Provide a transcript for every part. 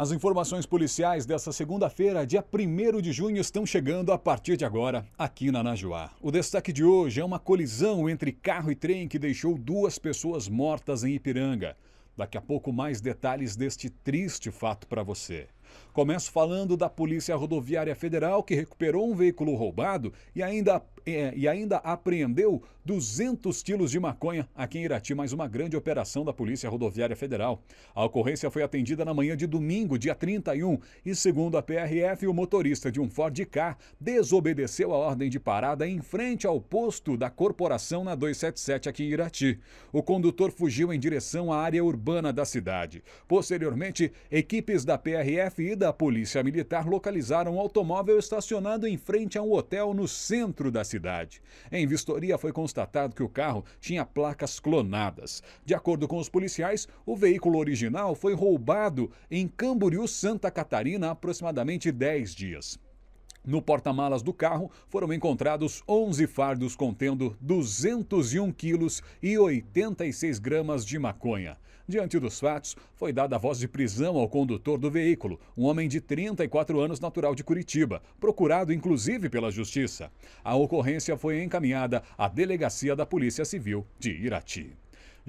As informações policiais dessa segunda-feira, dia 1 de junho, estão chegando a partir de agora, aqui na Najuá. O destaque de hoje é uma colisão entre carro e trem que deixou duas pessoas mortas em Ipiranga. Daqui a pouco, mais detalhes deste triste fato para você. Começo falando da Polícia Rodoviária Federal, que recuperou um veículo roubado e ainda é, e ainda apreendeu 200 quilos de maconha aqui em Irati, mais uma grande operação da Polícia Rodoviária Federal. A ocorrência foi atendida na manhã de domingo, dia 31, e segundo a PRF, o motorista de um Ford K desobedeceu a ordem de parada em frente ao posto da corporação na 277 aqui em Irati. O condutor fugiu em direção à área urbana da cidade. Posteriormente, equipes da PRF e da Polícia Militar localizaram o um automóvel estacionado em frente a um hotel no centro da cidade. Em vistoria foi constatado que o carro tinha placas clonadas. De acordo com os policiais, o veículo original foi roubado em Camboriú, Santa Catarina, há aproximadamente 10 dias. No porta-malas do carro foram encontrados 11 fardos contendo 201 quilos e 86 gramas de maconha. Diante dos fatos, foi dada a voz de prisão ao condutor do veículo, um homem de 34 anos natural de Curitiba, procurado inclusive pela Justiça. A ocorrência foi encaminhada à Delegacia da Polícia Civil de Irati.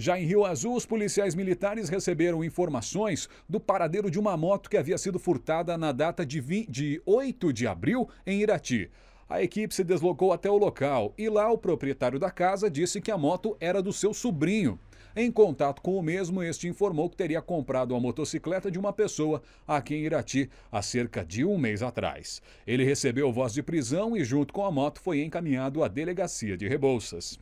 Já em Rio Azul, os policiais militares receberam informações do paradeiro de uma moto que havia sido furtada na data de, 20, de 8 de abril em Irati. A equipe se deslocou até o local e lá o proprietário da casa disse que a moto era do seu sobrinho. Em contato com o mesmo, este informou que teria comprado a motocicleta de uma pessoa aqui em Irati há cerca de um mês atrás. Ele recebeu voz de prisão e, junto com a moto, foi encaminhado à delegacia de Rebouças.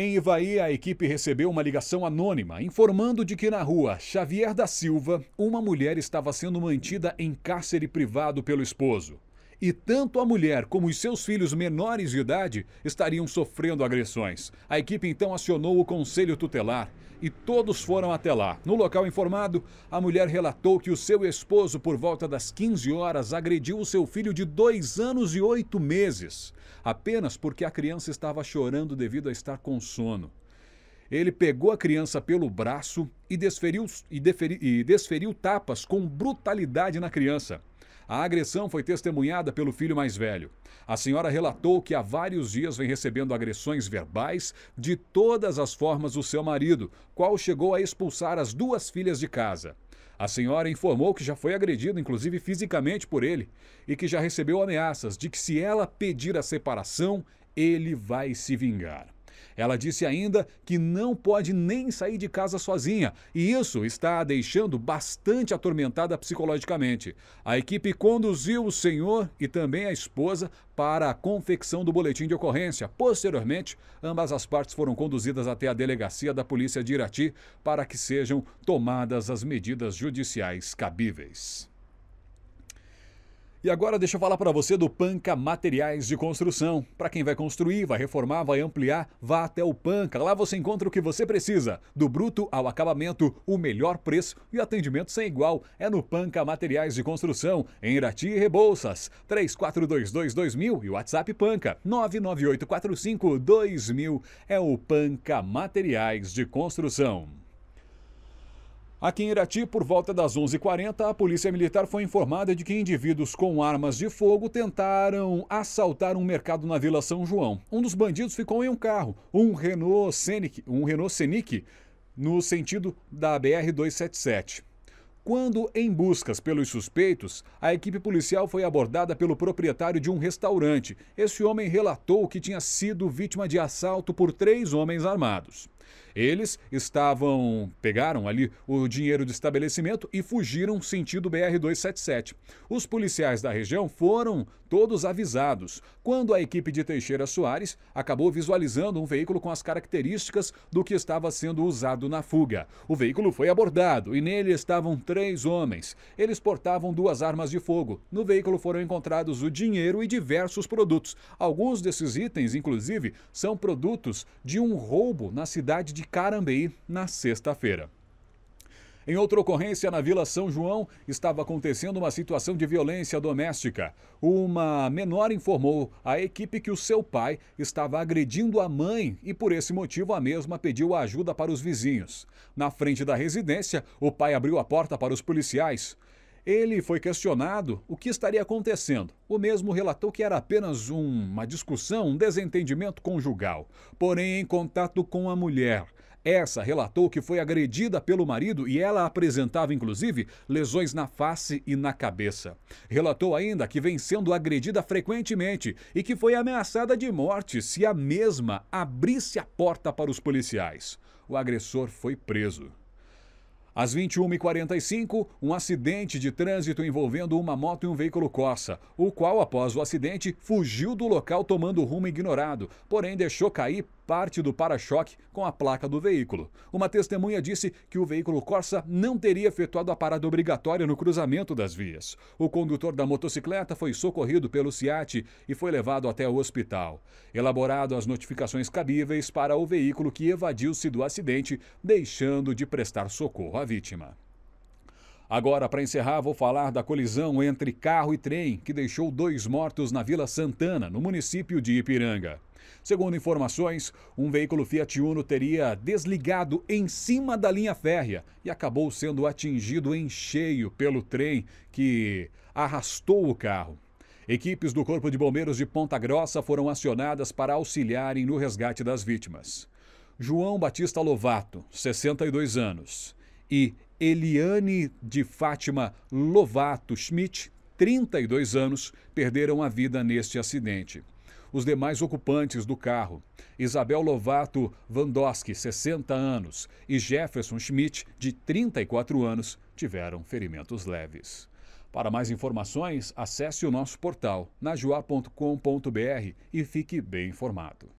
Em Ivaí, a equipe recebeu uma ligação anônima informando de que na rua Xavier da Silva, uma mulher estava sendo mantida em cárcere privado pelo esposo e tanto a mulher como os seus filhos menores de idade estariam sofrendo agressões. A equipe então acionou o conselho tutelar e todos foram até lá. No local informado, a mulher relatou que o seu esposo, por volta das 15 horas, agrediu o seu filho de 2 anos e 8 meses, apenas porque a criança estava chorando devido a estar com sono. Ele pegou a criança pelo braço e desferiu, e, deferi, e desferiu tapas com brutalidade na criança. A agressão foi testemunhada pelo filho mais velho. A senhora relatou que há vários dias vem recebendo agressões verbais de todas as formas do seu marido, qual chegou a expulsar as duas filhas de casa. A senhora informou que já foi agredida, inclusive fisicamente, por ele e que já recebeu ameaças de que se ela pedir a separação, ele vai se vingar. Ela disse ainda que não pode nem sair de casa sozinha e isso está a deixando bastante atormentada psicologicamente. A equipe conduziu o senhor e também a esposa para a confecção do boletim de ocorrência. Posteriormente, ambas as partes foram conduzidas até a delegacia da Polícia de Irati para que sejam tomadas as medidas judiciais cabíveis. E agora deixa eu falar para você do Panca Materiais de Construção. Para quem vai construir, vai reformar, vai ampliar, vá até o Panca. Lá você encontra o que você precisa. Do bruto ao acabamento, o melhor preço e atendimento sem igual é no Panca Materiais de Construção, em Irati e Rebouças. 34222000 e WhatsApp Panca 2000 é o Panca Materiais de Construção. Aqui em Irati, por volta das 11h40, a polícia militar foi informada de que indivíduos com armas de fogo tentaram assaltar um mercado na Vila São João. Um dos bandidos ficou em um carro, um Renault Scenic, um Renault Scenic no sentido da BR-277. Quando em buscas pelos suspeitos, a equipe policial foi abordada pelo proprietário de um restaurante. Esse homem relatou que tinha sido vítima de assalto por três homens armados. Eles estavam, pegaram ali o dinheiro do estabelecimento e fugiram sentido BR-277. Os policiais da região foram todos avisados, quando a equipe de Teixeira Soares acabou visualizando um veículo com as características do que estava sendo usado na fuga. O veículo foi abordado e nele estavam três homens. Eles portavam duas armas de fogo. No veículo foram encontrados o dinheiro e diversos produtos. Alguns desses itens, inclusive, são produtos de um roubo na cidade de Carambeí na sexta-feira. Em outra ocorrência na Vila São João, estava acontecendo uma situação de violência doméstica. Uma menor informou à equipe que o seu pai estava agredindo a mãe e, por esse motivo, a mesma pediu ajuda para os vizinhos. Na frente da residência, o pai abriu a porta para os policiais. Ele foi questionado o que estaria acontecendo. O mesmo relatou que era apenas uma discussão, um desentendimento conjugal. Porém, em contato com a mulher, essa relatou que foi agredida pelo marido e ela apresentava, inclusive, lesões na face e na cabeça. Relatou ainda que vem sendo agredida frequentemente e que foi ameaçada de morte se a mesma abrisse a porta para os policiais. O agressor foi preso. Às 21h45, um acidente de trânsito envolvendo uma moto e um veículo Corsa, o qual, após o acidente, fugiu do local tomando rumo ignorado, porém deixou cair parte do para-choque com a placa do veículo. Uma testemunha disse que o veículo Corsa não teria efetuado a parada obrigatória no cruzamento das vias. O condutor da motocicleta foi socorrido pelo SIAT e foi levado até o hospital. Elaborado as notificações cabíveis para o veículo que evadiu-se do acidente, deixando de prestar socorro à vítima. Agora, para encerrar, vou falar da colisão entre carro e trem que deixou dois mortos na Vila Santana, no município de Ipiranga. Segundo informações, um veículo Fiat Uno teria desligado em cima da linha férrea e acabou sendo atingido em cheio pelo trem que arrastou o carro. Equipes do Corpo de Bombeiros de Ponta Grossa foram acionadas para auxiliarem no resgate das vítimas. João Batista Lovato, 62 anos, e Eliane de Fátima Lovato Schmidt, 32 anos, perderam a vida neste acidente os demais ocupantes do carro. Isabel Lovato Vandoski, 60 anos, e Jefferson Schmidt, de 34 anos, tiveram ferimentos leves. Para mais informações, acesse o nosso portal najuá.com.br e fique bem informado.